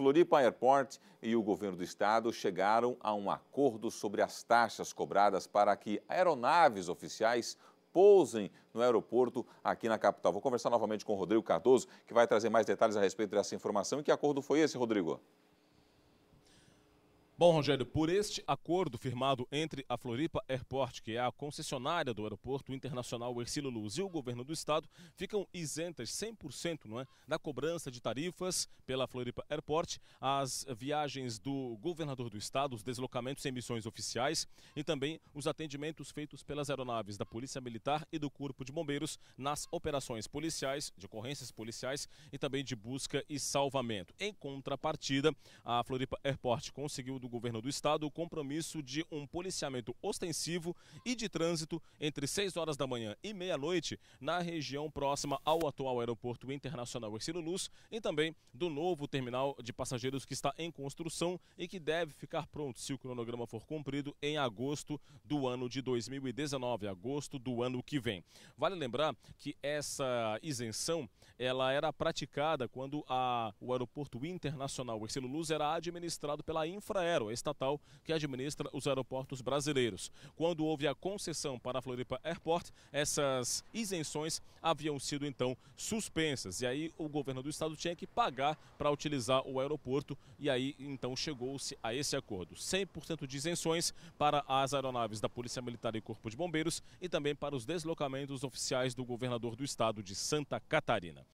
Floripa Airport e o governo do estado chegaram a um acordo sobre as taxas cobradas para que aeronaves oficiais pousem no aeroporto aqui na capital. Vou conversar novamente com o Rodrigo Cardoso, que vai trazer mais detalhes a respeito dessa informação. E que acordo foi esse, Rodrigo? Bom, Rogério, por este acordo firmado entre a Floripa Airport, que é a concessionária do Aeroporto Internacional Ercílio Luz, e o governo do estado, ficam isentas 100% não é, da cobrança de tarifas pela Floripa Airport, as viagens do governador do estado, os deslocamentos em missões oficiais e também os atendimentos feitos pelas aeronaves da Polícia Militar e do Corpo de Bombeiros nas operações policiais, de ocorrências policiais e também de busca e salvamento. Em contrapartida, a Floripa Airport conseguiu do governo do estado o compromisso de um policiamento ostensivo e de trânsito entre 6 horas da manhã e meia-noite na região próxima ao atual aeroporto internacional Ercílio Luz e também do novo terminal de passageiros que está em construção e que deve ficar pronto, se o cronograma for cumprido, em agosto do ano de 2019, agosto do ano que vem. Vale lembrar que essa isenção ela era praticada quando a, o aeroporto internacional Ercílio Luz era administrado pela Infraero, Aero, a estatal que administra os aeroportos brasileiros. Quando houve a concessão para a Floripa Airport, essas isenções haviam sido então suspensas. E aí o governo do estado tinha que pagar para utilizar o aeroporto e aí então chegou-se a esse acordo. 100% de isenções para as aeronaves da Polícia Militar e Corpo de Bombeiros e também para os deslocamentos oficiais do governador do estado de Santa Catarina.